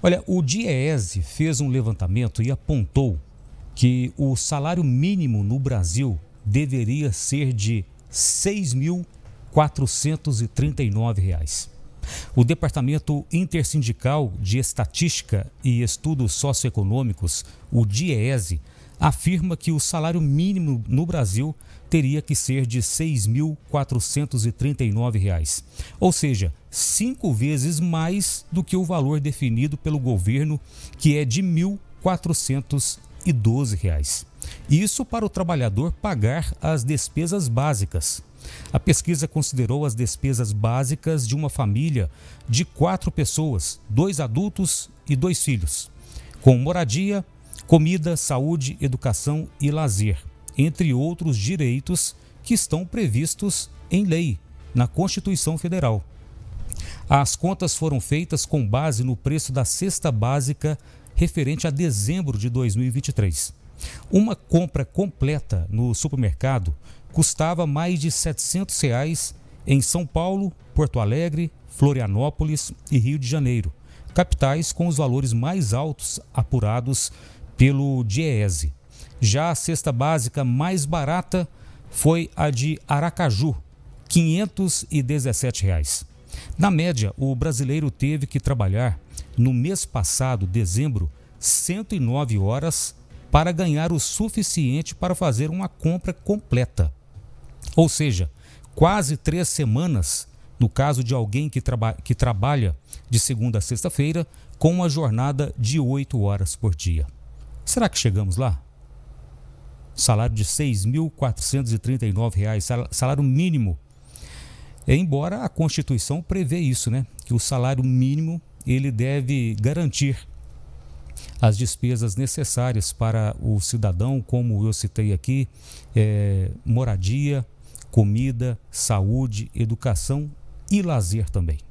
Olha, o DIEESE fez um levantamento e apontou que o salário mínimo no Brasil deveria ser de R$ 6.439. O Departamento Intersindical de Estatística e Estudos Socioeconômicos, o DIEESE, afirma que o salário mínimo no Brasil teria que ser de R$ 6.439, ou seja, cinco vezes mais do que o valor definido pelo governo, que é de R$ 1.412. Isso para o trabalhador pagar as despesas básicas. A pesquisa considerou as despesas básicas de uma família de quatro pessoas, dois adultos e dois filhos, com moradia, comida, saúde, educação e lazer, entre outros direitos que estão previstos em lei na Constituição Federal. As contas foram feitas com base no preço da cesta básica referente a dezembro de 2023. Uma compra completa no supermercado custava mais de R$ 700 reais em São Paulo, Porto Alegre, Florianópolis e Rio de Janeiro, capitais com os valores mais altos apurados pelo DIEESE. Já a cesta básica mais barata foi a de Aracaju, R$ 517. Reais. Na média, o brasileiro teve que trabalhar no mês passado, dezembro, 109 horas para ganhar o suficiente para fazer uma compra completa. Ou seja, quase três semanas, no caso de alguém que, traba que trabalha de segunda a sexta-feira, com uma jornada de oito horas por dia. Será que chegamos lá? Salário de R$ 6.439, salário mínimo. É, embora a Constituição prevê isso, né? Que o salário mínimo ele deve garantir as despesas necessárias para o cidadão, como eu citei aqui, é, moradia, comida, saúde, educação e lazer também.